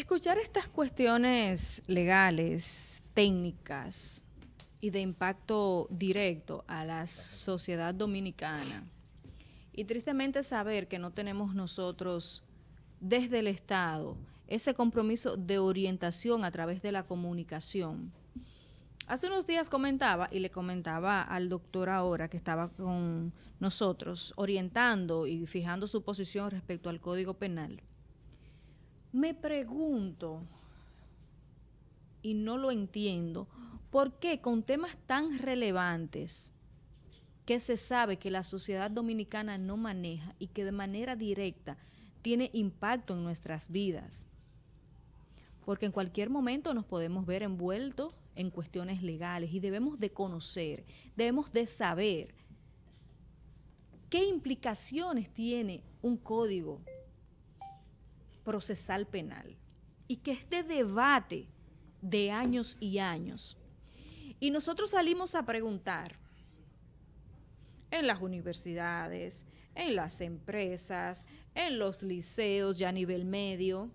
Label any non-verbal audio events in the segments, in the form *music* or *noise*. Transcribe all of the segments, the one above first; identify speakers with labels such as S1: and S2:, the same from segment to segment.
S1: Escuchar estas cuestiones legales, técnicas y de impacto directo a la sociedad dominicana y tristemente saber que no tenemos nosotros desde el Estado ese compromiso de orientación a través de la comunicación. Hace unos días comentaba, y le comentaba al doctor ahora que estaba con nosotros, orientando y fijando su posición respecto al Código Penal, me pregunto, y no lo entiendo, ¿por qué con temas tan relevantes que se sabe que la sociedad dominicana no maneja y que de manera directa tiene impacto en nuestras vidas? Porque en cualquier momento nos podemos ver envueltos en cuestiones legales y debemos de conocer, debemos de saber qué implicaciones tiene un código procesal penal y que este debate de años y años. Y nosotros salimos a preguntar en las universidades, en las empresas, en los liceos ya a nivel medio.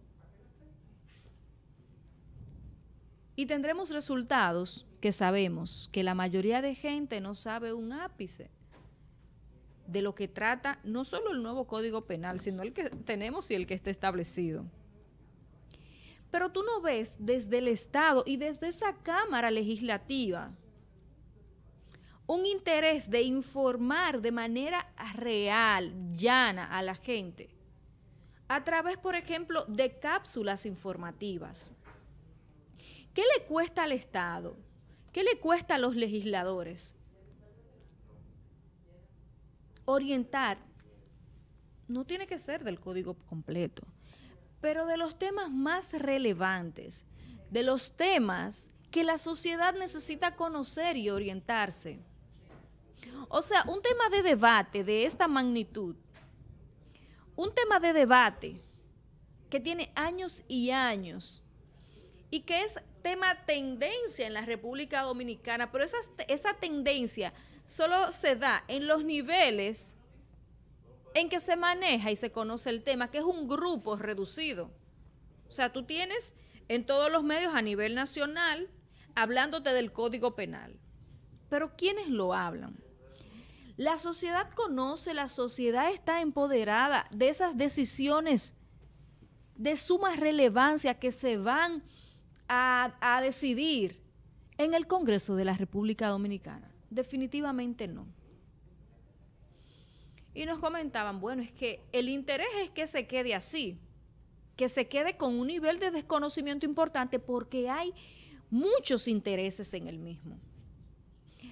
S1: Y tendremos resultados que sabemos que la mayoría de gente no sabe un ápice de lo que trata no solo el nuevo Código Penal, sino el que tenemos y el que está establecido. Pero tú no ves desde el Estado y desde esa Cámara Legislativa un interés de informar de manera real, llana a la gente, a través, por ejemplo, de cápsulas informativas. ¿Qué le cuesta al Estado? ¿Qué le cuesta a los legisladores? orientar, no tiene que ser del código completo, pero de los temas más relevantes, de los temas que la sociedad necesita conocer y orientarse. O sea, un tema de debate de esta magnitud, un tema de debate que tiene años y años y que es tema tendencia en la República Dominicana, pero esa, tendencia solo se da en los niveles en que se maneja y se conoce el tema, que es un grupo reducido. O sea, tú tienes en todos los medios a nivel nacional hablándote del Código Penal. Pero ¿quiénes lo hablan? La sociedad conoce, la sociedad está empoderada de esas decisiones de suma relevancia que se van a, decidir en el Congreso de la República Dominicana? Definitivamente no. Y nos comentaban, bueno, es que el interés es que se quede así, que se quede con un nivel de desconocimiento importante porque hay muchos intereses en el mismo.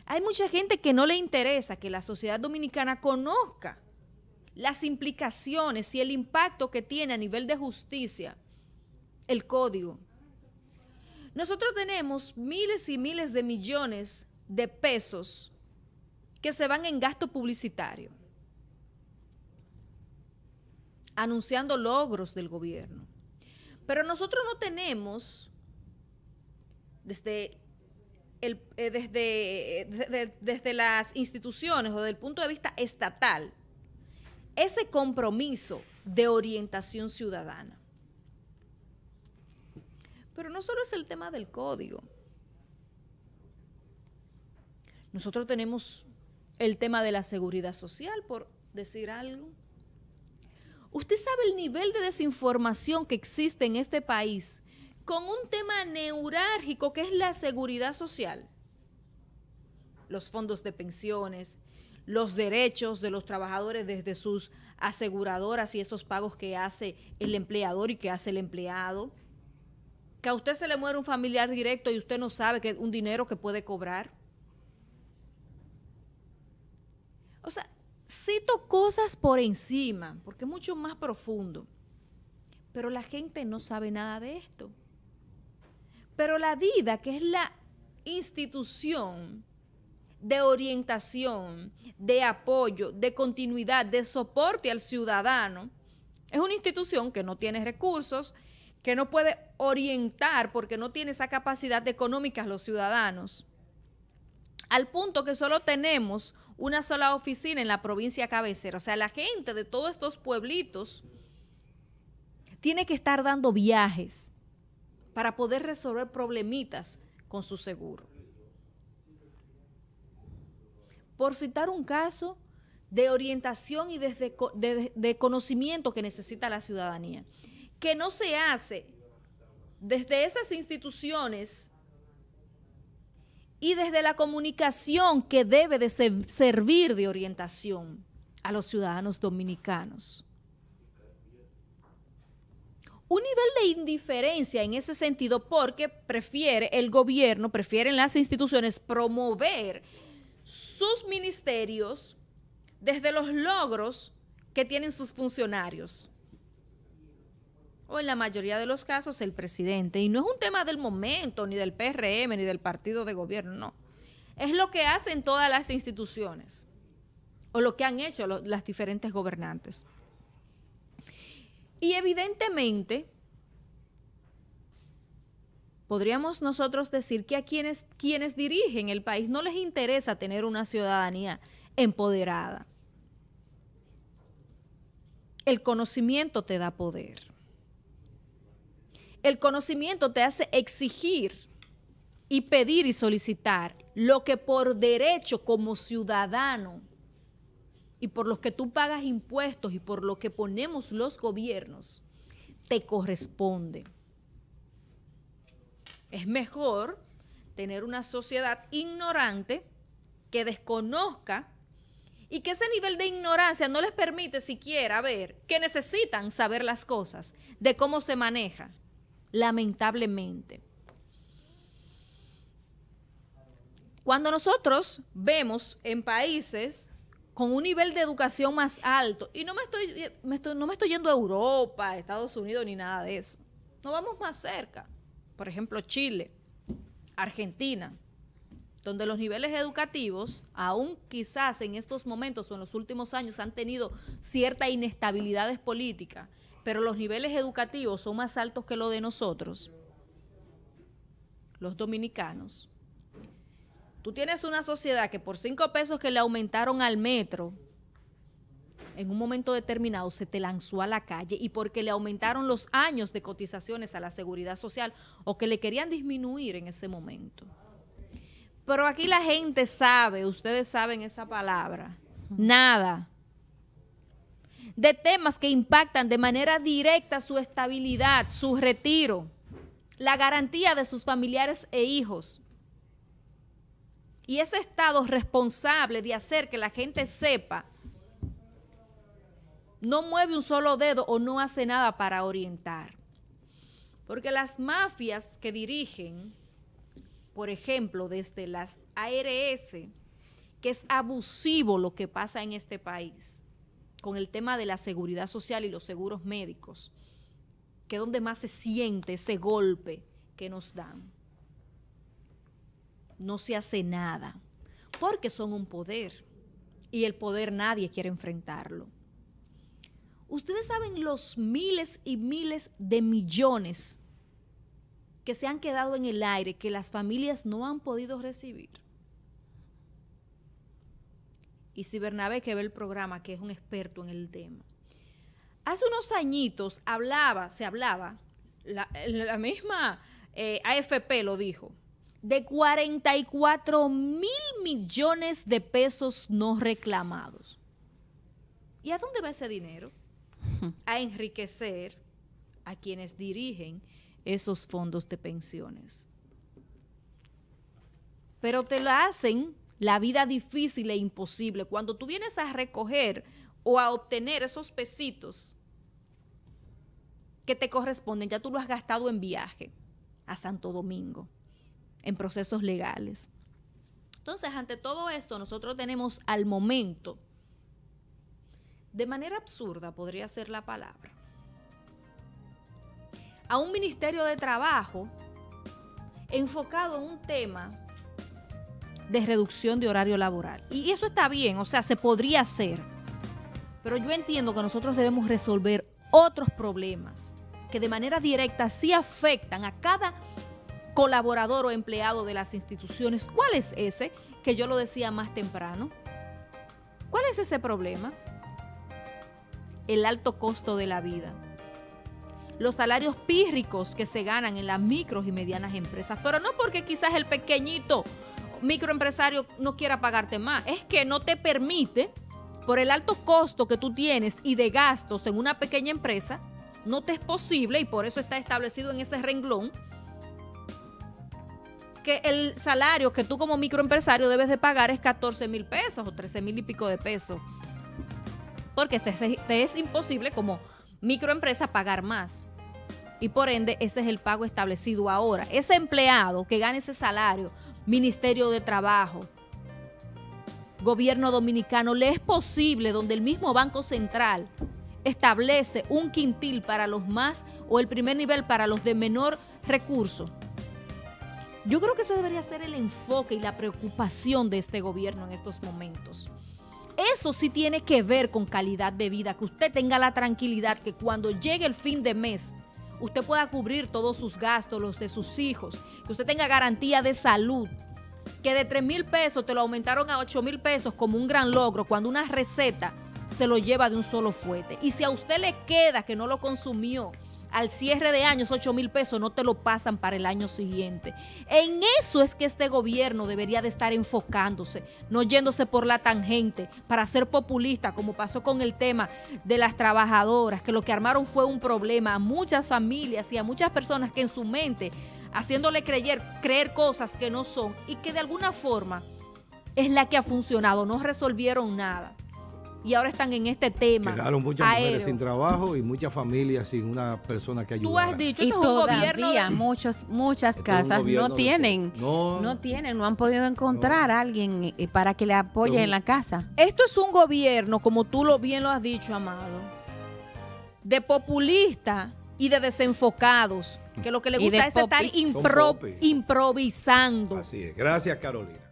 S1: Hay mucha gente que no le interesa que la sociedad dominicana conozca las implicaciones y el impacto que tiene a nivel de justicia el código nosotros tenemos miles y miles de millones de pesos que se van en gasto publicitario, anunciando logros del gobierno. Pero nosotros no tenemos, desde, eh, eh, desde, las instituciones o desde el punto de vista estatal, ese compromiso de orientación ciudadana. Pero no solo es el tema del código. Nosotros tenemos el tema de la seguridad social, por decir algo. Usted sabe el nivel de desinformación que existe en este país con un tema neurálgico que es la seguridad social. Los fondos de pensiones, los derechos de los trabajadores desde sus aseguradoras y esos pagos que hace el empleador y que hace el empleado que a usted se le muere un familiar directo y usted no sabe que es un dinero que puede cobrar. O sea, cito cosas por encima, porque es mucho más profundo. Pero la gente no sabe nada de esto. Pero la DIDA, que es la institución de orientación, de apoyo, de continuidad, de soporte al ciudadano, es una institución que no tiene recursos, que no puede orientar porque no tiene esa capacidad económica los ciudadanos. Al punto que solo tenemos una sola oficina en la provincia cabecera. O sea, la gente de todos estos pueblitos tiene que estar dando viajes para poder resolver problemitas con su seguro. Por citar un caso de orientación y de, de conocimiento que necesita la ciudadanía que no se hace desde esas instituciones y desde la comunicación que debe de servir de orientación a los ciudadanos dominicanos. Un nivel de indiferencia en ese sentido porque prefiere el gobierno, prefieren las instituciones promover sus ministerios desde los logros que tienen sus funcionarios o en la mayoría de los casos el presidente. Y no es un tema del momento, ni del PRM, ni del partido de gobierno, no. Es lo que hacen todas las instituciones o lo que han hecho las diferentes gobernantes. Y evidentemente, podríamos nosotros decir que a quienes, quienes dirigen el país no les interesa tener una ciudadanía empoderada. El conocimiento te da poder el conocimiento te hace exigir y pedir y solicitar lo que por derecho como ciudadano y por los que tú pagas impuestos y por lo que ponemos los gobiernos, te corresponde. Es mejor tener una sociedad ignorante que desconozca y que ese nivel de ignorancia no les permite siquiera ver que necesitan saber las cosas, de cómo se maneja, lamentablemente. Cuando nosotros vemos en países con un nivel de educación más alto, y no me estoy, no me estoy yendo a Europa, Estados Unidos, ni nada de eso, no vamos más cerca. Por ejemplo, Chile, Argentina, donde los niveles educativos, aún quizás en estos momentos o en los últimos años, han tenido ciertas inestabilidades políticas pero los niveles educativos son más altos que los de nosotros, los dominicanos. Tú tienes una sociedad que por cinco pesos que le aumentaron al metro, en un momento determinado se te lanzó a la calle y porque le aumentaron los años de cotizaciones a la seguridad social o que le querían disminuir en ese momento. Pero aquí la gente sabe, ustedes saben esa palabra, nada de temas que impactan de manera directa su estabilidad, su retiro, la garantía de sus familiares e hijos. Y ese Estado responsable de hacer que la gente sepa, no mueve un solo dedo o no hace nada para orientar. Porque las mafias que dirigen, por ejemplo, desde las ARS, que es abusivo lo que pasa en este país, con el tema de la seguridad social y los seguros médicos, que es donde más se siente ese golpe que nos dan. No se hace nada, porque son un poder y el poder nadie quiere enfrentarlo. Ustedes saben los miles y miles de millones que se han quedado en el aire, que las familias no han podido recibir y Bernabé que ve el programa, que es un experto en el tema. Hace unos añitos hablaba, se hablaba, la, *laughs* misma eh, AFP lo dijo, de 44 mil millones de pesos no reclamados. ¿Y a dónde va ese dinero? *laughs* A enriquecer a quienes dirigen esos fondos de pensiones. Pero te lo hacen la vida difícil e imposible, cuando tú vienes a recoger o a obtener esos pesitos que te corresponden, ya tú lo has gastado en viaje a Santo Domingo, en procesos legales. Entonces, ante todo esto, nosotros tenemos al momento, de manera absurda podría ser la palabra, a un ministerio de trabajo enfocado en un tema de reducción de horario laboral. Y eso está bien, o sea, se podría hacer. Pero yo entiendo que nosotros debemos resolver otros problemas que de manera directa sí afectan a cada colaborador o empleado de las instituciones. ¿Cuál es ese? Que yo lo decía más temprano. ¿Cuál es ese problema? El alto costo de la vida. Los salarios pírricos que se ganan en las micros y medianas empresas, pero no porque quizás el pequeñito microempresario no quiera pagarte más, es que no te permite, por el alto costo que tú tienes y de gastos en una pequeña empresa, no te es posible, y por eso está establecido en ese renglón, que el salario que tú como microempresario debes de pagar es 14 mil pesos o 13 mil y pico de pesos. Porque te, es imposible como microempresa pagar más. Y por ende, ese es el pago establecido ahora. Ese empleado que gane ese salario Ministerio de Trabajo, Gobierno Dominicano, le es posible donde el mismo Banco Central establece un quintil para los más o el primer nivel para los de menor recurso. Yo creo que ese debería ser el enfoque y la preocupación de este gobierno en estos momentos. Eso sí tiene que ver con calidad de vida, que usted tenga la tranquilidad que cuando llegue el fin de mes, usted pueda cubrir todos sus gastos, los de sus hijos, que usted tenga garantía de salud, que de 3 mil pesos te lo aumentaron a 8 mil pesos como un gran logro, cuando una receta se lo lleva de un solo fuete. Y si a usted le queda que no lo consumió, al cierre de años 8 mil pesos no te lo pasan para el año siguiente. En eso es que este gobierno debería de estar enfocándose, no yéndose por la tangente para ser populista, como pasó con el tema de las trabajadoras, que lo que armaron fue un problema a muchas familias y a muchas personas que en su mente, haciéndole creer, creer cosas que no son y que de alguna forma es la que ha funcionado, no resolvieron nada y ahora están en este tema. Quedaron muchas mujeres sin trabajo y muchas familias sin una persona que ayude. Tú has dicho, esto Muchos, muchas casas no tienen, no, tienen, no han podido encontrar a alguien eh, para que le apoye en la casa. Esto es un gobierno, como tú lo bien lo has dicho, Amado, de populista y de desenfocados, que lo que le gusta es estar improvisando. Así es. Gracias, Carolina.